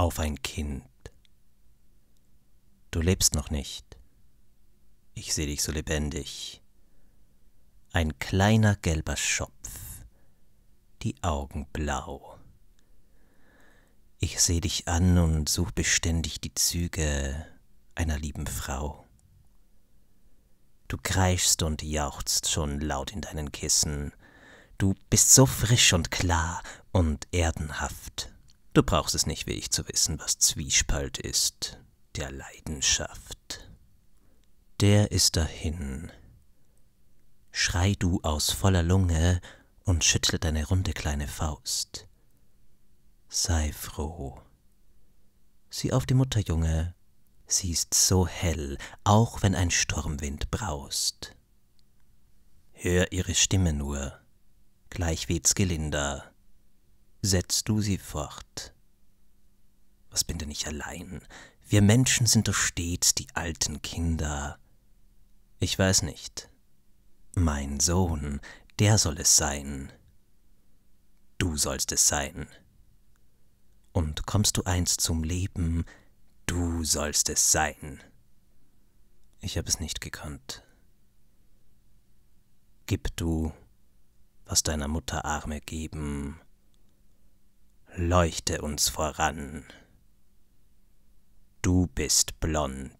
auf ein Kind. Du lebst noch nicht. Ich sehe dich so lebendig. Ein kleiner gelber Schopf, die Augen blau. Ich sehe dich an und such beständig die Züge einer lieben Frau. Du kreischst und jauchzt schon laut in deinen Kissen. Du bist so frisch und klar und erdenhaft. Du brauchst es nicht wie ich zu wissen, was Zwiespalt ist, der Leidenschaft. Der ist dahin. Schrei du aus voller Lunge und schüttle deine runde kleine Faust. Sei froh. Sieh auf die Mutter, Junge, sie ist so hell, auch wenn ein Sturmwind braust. Hör ihre Stimme nur, gleich weht's gelinder setzt du sie fort. Was bin denn ich allein? Wir Menschen sind doch stets die alten Kinder. Ich weiß nicht. Mein Sohn, der soll es sein. Du sollst es sein. Und kommst du einst zum Leben, du sollst es sein. Ich habe es nicht gekannt. Gib du, was deiner Mutter Arme geben, leuchte uns voran. Du bist blond.